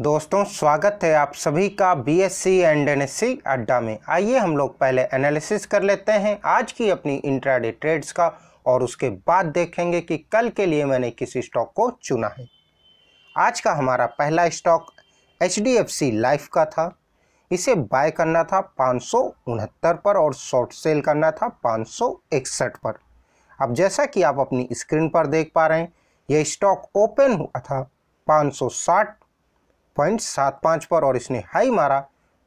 दोस्तों स्वागत है आप सभी का B S C and N S C अड्डा में आइए हम लोग पहले एनालिसिस कर लेते हैं आज की अपनी इंट्राडे ट्रेड्स का और उसके बाद देखेंगे कि कल के लिए मैंने किस स्टॉक को चुना है आज का हमारा पहला stock H D F C life का था इसे बाय करना था पाँच पर और शॉर्ट सेल करना था पाँच पर अब जैसा कि आप अपनी स्क्रीन पर देख पा रहे हैं यह स्टॉक ओपन हुआ था 560 पॉइंट सात पाँच पर और इसने हाई मारा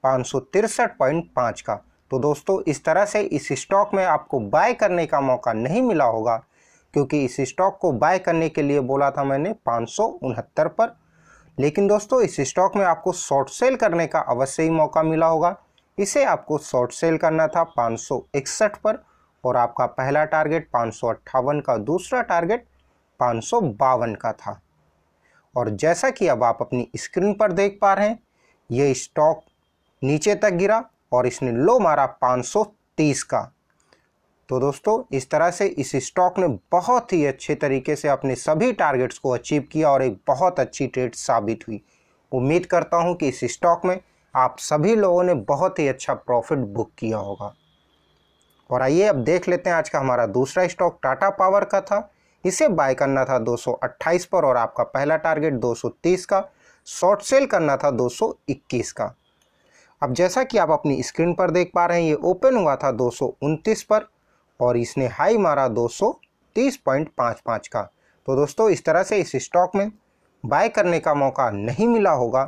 पाँच सौ तिरसठ पॉइंट पाँच का तो दोस्तों इस तरह से इस स्टॉक में आपको बाय करने का मौका नहीं मिला होगा क्योंकि इस स्टॉक को बाय करने के लिए बोला था मैंने पाँच पर लेकिन दोस्तों इस स्टॉक में आपको शॉर्ट सेल करने का अवश्य ही मौका मिला होगा इसे आपको शॉर्ट सेल करना था पाँच पर और आपका पहला टारगेट पाँच का दूसरा टारगेट पाँच का था और जैसा कि अब आप अपनी स्क्रीन पर देख पा रहे हैं ये स्टॉक नीचे तक गिरा और इसने लो मारा 530 का तो दोस्तों इस तरह से इस स्टॉक ने बहुत ही अच्छे तरीके से अपने सभी टारगेट्स को अचीव किया और एक बहुत अच्छी ट्रेड साबित हुई उम्मीद करता हूं कि इस स्टॉक में आप सभी लोगों ने बहुत ही अच्छा प्रॉफिट बुक किया होगा और आइए अब देख लेते हैं आज का हमारा दूसरा स्टॉक टाटा पावर का था इसे बाय करना था 228 पर और आपका पहला टारगेट 230 का शॉर्ट सेल करना था 221 का अब जैसा कि आप अपनी स्क्रीन पर देख पा रहे हैं ये ओपन हुआ था दो पर और इसने हाई मारा दो का तो दोस्तों इस तरह से इस स्टॉक में बाय करने का मौका नहीं मिला होगा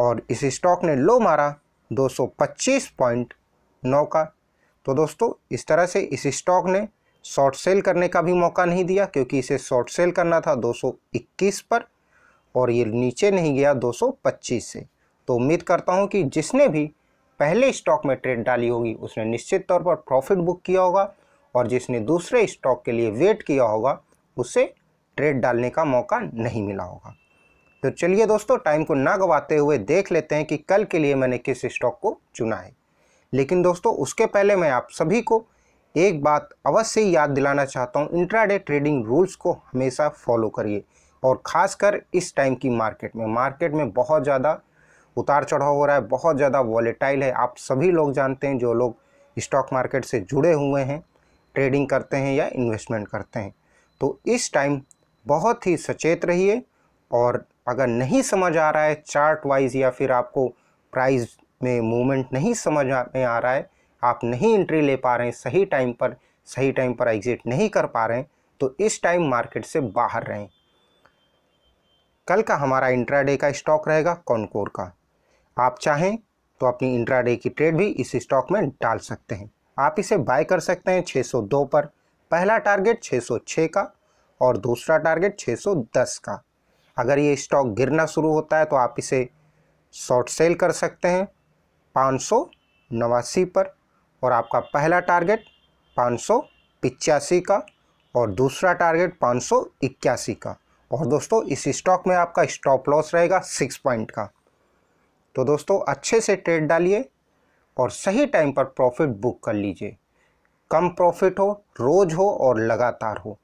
और इस स्टॉक ने लो मारा 225.9 का तो दोस्तों इस तरह से इस स्टॉक ने शॉर्ट सेल करने का भी मौका नहीं दिया क्योंकि इसे शॉर्ट सेल करना था 221 पर और ये नीचे नहीं गया 225 से तो उम्मीद करता हूँ कि जिसने भी पहले स्टॉक में ट्रेड डाली होगी उसने निश्चित तौर पर प्रॉफिट बुक किया होगा और जिसने दूसरे स्टॉक के लिए वेट किया होगा उसे ट्रेड डालने का मौका नहीं मिला होगा तो चलिए दोस्तों टाइम को ना गवाते हुए देख लेते हैं कि कल के लिए मैंने किस स्टॉक को चुना है लेकिन दोस्तों उसके पहले मैं आप सभी को एक बात अवश्य याद दिलाना चाहता हूँ इंट्राडे ट्रेडिंग रूल्स को हमेशा फॉलो करिए और खासकर इस टाइम की मार्केट में मार्केट में बहुत ज़्यादा उतार चढ़ाव हो रहा है बहुत ज़्यादा वॉलेटाइल है आप सभी लोग जानते हैं जो लोग स्टॉक मार्केट से जुड़े हुए हैं ट्रेडिंग करते हैं या इन्वेस्टमेंट करते हैं तो इस टाइम बहुत ही सचेत रहिए और अगर नहीं समझ आ रहा है चार्ट वाइज या फिर आपको प्राइस में मूवमेंट नहीं समझ में आ रहा है आप नहीं एंट्री ले पा रहे हैं सही टाइम पर सही टाइम पर एग्जिट नहीं कर पा रहे हैं तो इस टाइम मार्केट से बाहर रहें कल का हमारा इंट्राडे का स्टॉक रहेगा कॉनकोर का आप चाहें तो अपनी इंट्राडे की ट्रेड भी इस स्टॉक में डाल सकते हैं आप इसे बाय कर सकते हैं 602 पर पहला टारगेट 606 का और दूसरा टारगेट 610 का अगर ये स्टॉक गिरना शुरू होता है तो आप इसे शॉर्ट सेल कर सकते हैं पाँच पर और आपका पहला टारगेट पाँच का और दूसरा टारगेट पाँच का और दोस्तों इस स्टॉक में आपका स्टॉप लॉस रहेगा सिक्स पॉइंट का तो दोस्तों अच्छे से ट्रेड डालिए और सही टाइम पर प्रॉफिट बुक कर लीजिए कम प्रॉफिट हो रोज़ हो और लगातार हो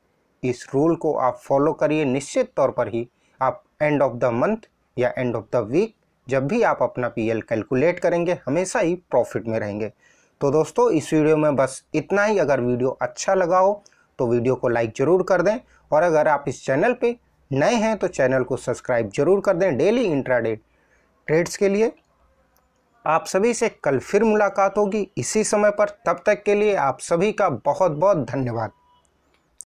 इस रूल को आप फॉलो करिए निश्चित तौर पर ही आप एंड ऑफ द मंथ या एंड ऑफ द वीक जब भी आप अपना पीएल कैलकुलेट करेंगे हमेशा ही प्रॉफिट में रहेंगे तो दोस्तों इस वीडियो में बस इतना ही अगर वीडियो अच्छा लगा हो तो वीडियो को लाइक ज़रूर कर दें और अगर आप इस चैनल पे नए हैं तो चैनल को सब्सक्राइब जरूर कर दें डेली इंट्राडे ट्रेड्स के लिए आप सभी से कल फिर मुलाकात होगी इसी समय पर तब तक के लिए आप सभी का बहुत बहुत धन्यवाद